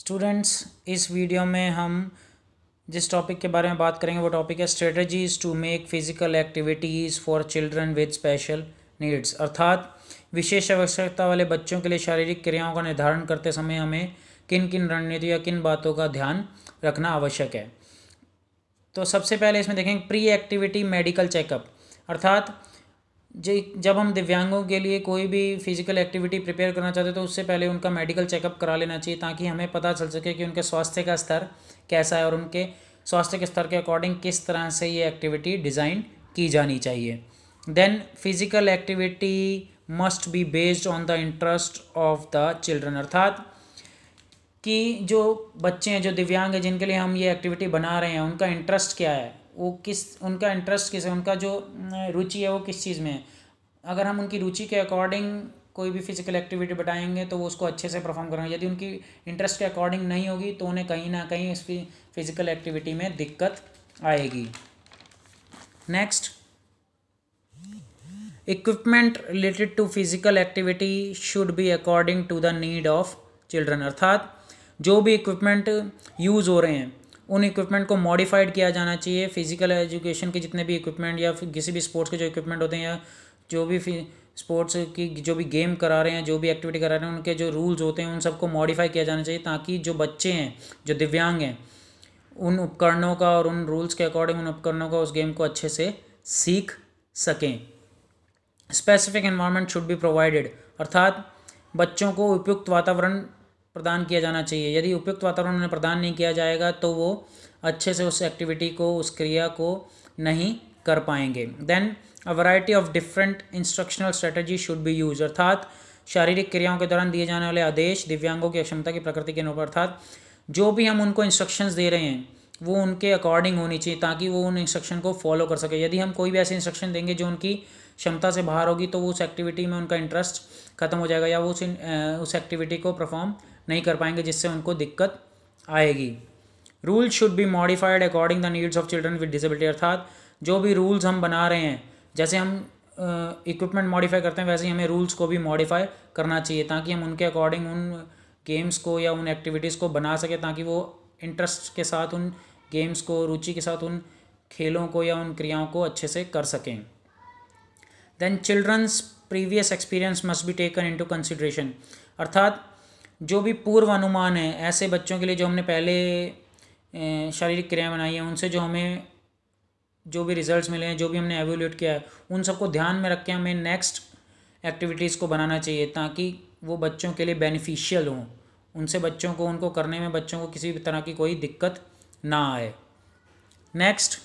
students इस video में हम जिस टॉपिक के बारे में बात करेंगे वो टॉपिक है strategies to make physical activities for children with special needs अर्थात विशेष आवश्यकता वाले बच्चों के लिए शारीरिक क्रियाओं का निर्धारण करते समय हमें किन किन रणनीति या किन बातों का ध्यान रखना आवश्यक है तो सबसे पहले इसमें देखेंगे प्री एक्टिविटी मेडिकल चेकअप अर्थात जब हम दिव्यांगों के लिए कोई भी फिजिकल एक्टिविटी प्रिपेयर करना चाहते हैं तो उससे पहले उनका मेडिकल चेकअप करा लेना चाहिए ताकि हमें पता चल सके कि उनके स्वास्थ्य का स्तर कैसा है और उनके स्वास्थ्य के स्तर के अकॉर्डिंग किस तरह से ये एक्टिविटी डिज़ाइन की जानी चाहिए then physical activity must be based on the interest of the children अर्थात कि जो बच्चे हैं जो दिव्यांग हैं जिनके लिए हम ये एक्टिविटी बना रहे हैं उनका इंटरेस्ट क्या है वो किस उनका इंटरेस्ट किस है उनका जो रुचि है वो किस चीज़ में है अगर हम उनकी रुचि के अकॉर्डिंग कोई भी फिजिकल एक्टिविटी बताएंगे तो वो उसको अच्छे से परफॉर्म करेंगे यदि उनकी इंटरेस्ट के अकॉर्डिंग नहीं होगी तो उन्हें कहीं ना कहीं इस फिजिकल एक्टिविटी में दिक्कत आएगी next equipment related to physical activity should be according to the need of children अर्थात जो भी इक्विपमेंट यूज़ हो रहे हैं उन इक्विपमेंट को मॉडिफाइड किया जाना चाहिए फिजिकल एजुकेशन के जितने भी इक्विपमेंट या किसी भी स्पोर्ट्स के जो इक्विपमेंट होते हैं या जो भी स्पोर्ट्स की जो भी गेम करा रहे हैं जो भी एक्टिविटी करा रहे हैं उनके जो रूल्स होते हैं उन सबको मॉडिफाई किया जाना चाहिए ताकि जो बच्चे हैं जो दिव्यांग हैं उन उपकरणों का और उन रूल्स के अकॉर्डिंग उन उपकरणों का उस गेम को अच्छे से सीख सकें specific environment should be provided अर्थात बच्चों को उपयुक्त वातावरण प्रदान किया जाना चाहिए यदि उपयुक्त वातावरण उन्हें प्रदान नहीं किया जाएगा तो वो अच्छे से उस एक्टिविटी को उस क्रिया को नहीं कर पाएंगे then a variety of different instructional strategy should be use अर्थात शारीरिक क्रियाओं के दौरान दिए जाने वाले आदेश दिव्यांगों की अक्षमता की प्रकृति के अनुपर अर्थात जो भी हम उनको इंस्ट्रक्शंस दे रहे हैं वो उनके अकॉर्डिंग होनी चाहिए ताकि वो उन इंस्ट्रक्शन को फॉलो कर सके यदि हम कोई भी ऐसे इंस्ट्रक्शन देंगे जो उनकी क्षमता से बाहर होगी तो उस एक्टिविटी में उनका इंटरेस्ट खत्म हो जाएगा या वो उस उस एक्टिविटी को परफॉर्म नहीं कर पाएंगे जिससे उनको दिक्कत आएगी rules should be modified according the needs of children with disability अर्थात जो भी रूल्स हम बना रहे हैं जैसे हम इक्विपमेंट uh, मॉडिफाई करते हैं वैसे ही हमें रूल्स को भी मॉडिफाई करना चाहिए ताकि हम उनके अकॉर्डिंग उन गेम्स को या उन एक्टिविटीज़ को बना सकें ताकि वो इंटरेस्ट के साथ उन गेम्स को रुचि के साथ उन खेलों को या उन क्रियाओं को अच्छे से कर सकें then children's previous experience must be taken into consideration अर्थात जो भी पूर्व अनुमान है ऐसे बच्चों के लिए जो हमने पहले शारीरिक क्रियाएँ बनाई हैं उनसे जो हमें जो भी रिजल्ट्स मिले हैं जो भी हमने एवोल्यूट किया है उन सबको ध्यान में रख के हमें नेक्स्ट एक्टिविटीज़ को बनाना चाहिए ताकि वो बच्चों के लिए बेनिफिशियल हों उनसे बच्चों को उनको करने में बच्चों को किसी भी तरह की कोई दिक्कत ना आए next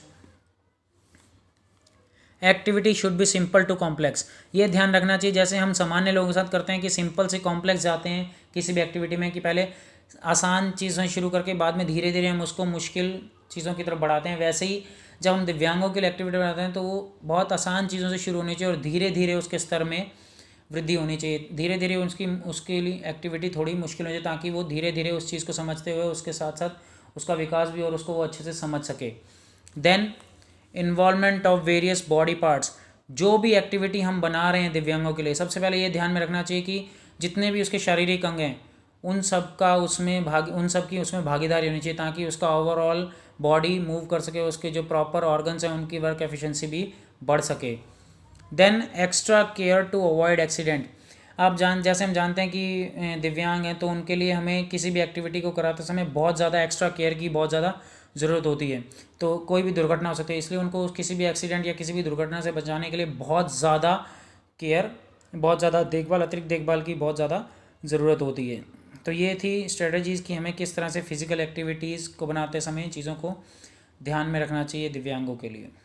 activity should be simple to complex ये ध्यान रखना चाहिए जैसे हम सामान्य लोगों के साथ करते हैं कि सिंपल से कॉम्प्लेक्स जाते हैं किसी भी एक्टिविटी में कि पहले आसान चीज़ें शुरू करके बाद में धीरे धीरे हम उसको मुश्किल चीज़ों की तरफ बढ़ाते हैं वैसे ही जब हम दिव्यांगों के लिए एक्टिविटी बनाते हैं तो वो बहुत आसान चीज़ों से शुरू होनी चाहिए और धीरे धीरे उसके स्तर में वृद्धि होनी चाहिए धीरे धीरे उसकी उसके लिए एक्टिविटी थोड़ी मुश्किल हो जाए ताकि वो धीरे धीरे उस चीज़ को समझते हुए उसके साथ साथ उसका विकास भी और उसको वो अच्छे से समझ सके then involvement of various body parts जो भी एक्टिविटी हम बना रहे हैं दिव्यांगों के लिए सबसे पहले ये ध्यान में रखना चाहिए कि जितने भी उसके शारीरिक अंग हैं उन सब का उसमें भाग उन सब की उसमें भागीदारी होनी चाहिए ताकि उसका ओवरऑल बॉडी मूव कर सके उसके जो प्रॉपर ऑर्गन्स हैं उनकी वर्क एफिशिएंसी भी बढ़ सके then extra care to avoid accident आप जान जैसे हम जानते हैं कि दिव्यांग हैं तो उनके लिए हमें किसी भी एक्टिविटी को कराते समय बहुत ज़्यादा एक्स्ट्रा केयर की बहुत ज़्यादा ज़रूरत होती है तो कोई भी दुर्घटना हो सकती है इसलिए उनको किसी भी एक्सीडेंट या किसी भी दुर्घटना से बचाने के लिए बहुत ज़्यादा केयर बहुत ज़्यादा देखभाल अतिरिक्त देखभाल की बहुत ज़्यादा ज़रूरत होती है तो ये थी स्ट्रेटजीज़ कि हमें किस तरह से फिज़िकल एक्टिविटीज़ को बनाते समय चीज़ों को ध्यान में रखना चाहिए दिव्यांगों के लिए